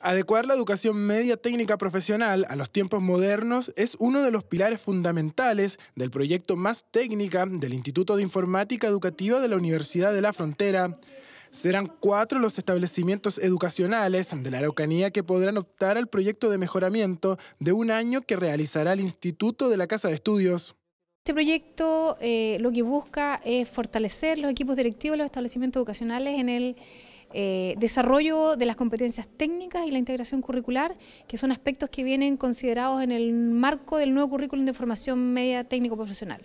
Adecuar la educación media técnica profesional a los tiempos modernos es uno de los pilares fundamentales del proyecto Más Técnica del Instituto de Informática Educativa de la Universidad de la Frontera. Serán cuatro los establecimientos educacionales de la Araucanía que podrán optar al proyecto de mejoramiento de un año que realizará el Instituto de la Casa de Estudios. Este proyecto eh, lo que busca es fortalecer los equipos directivos de los establecimientos educacionales en el eh, desarrollo de las competencias técnicas y la integración curricular, que son aspectos que vienen considerados en el marco del nuevo currículum de formación media técnico-profesional.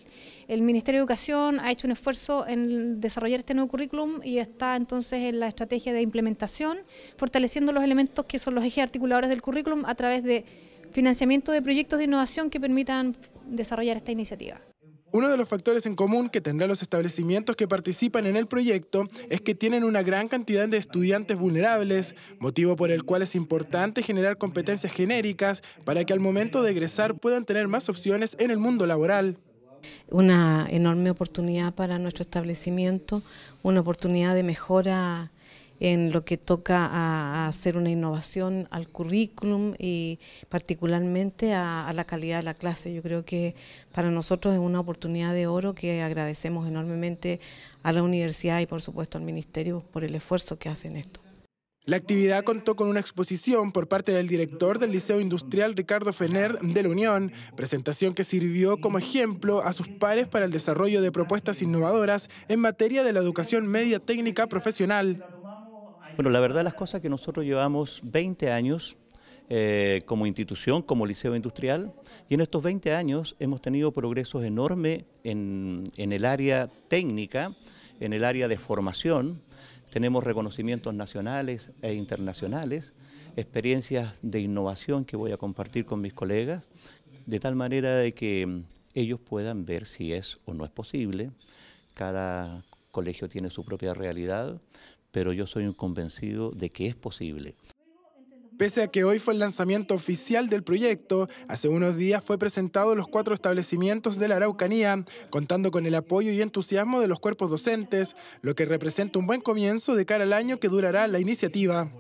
El Ministerio de Educación ha hecho un esfuerzo en desarrollar este nuevo currículum y está entonces en la estrategia de implementación, fortaleciendo los elementos que son los ejes articuladores del currículum a través de financiamiento de proyectos de innovación que permitan desarrollar esta iniciativa. Uno de los factores en común que tendrán los establecimientos que participan en el proyecto es que tienen una gran cantidad de estudiantes vulnerables, motivo por el cual es importante generar competencias genéricas para que al momento de egresar puedan tener más opciones en el mundo laboral. Una enorme oportunidad para nuestro establecimiento, una oportunidad de mejora en lo que toca a, hacer una innovación al currículum y particularmente a, la calidad de la clase. Yo creo que para nosotros es una oportunidad de oro que agradecemos enormemente a la universidad y por supuesto al ministerio por el esfuerzo que hacen esto. La actividad contó con una exposición por parte del director del Liceo Industrial Ricardo Fener de la Unión, presentación que sirvió como ejemplo a sus pares para el desarrollo de propuestas innovadoras en materia de la educación media técnica profesional. Bueno, la verdad las cosas que nosotros llevamos 20 años eh, como institución, como liceo industrial, y en estos 20 años hemos tenido progresos enormes en, en el área técnica, en el área de formación, tenemos reconocimientos nacionales e internacionales, experiencias de innovación que voy a compartir con mis colegas, de tal manera de que ellos puedan ver si es o no es posible. Cada colegio tiene su propia realidad, pero yo soy un convencido de que es posible. Pese a que hoy fue el lanzamiento oficial del proyecto, hace unos días fue presentado los cuatro establecimientos de la Araucanía, contando con el apoyo y entusiasmo de los cuerpos docentes, lo que representa un buen comienzo de cara al año que durará la iniciativa.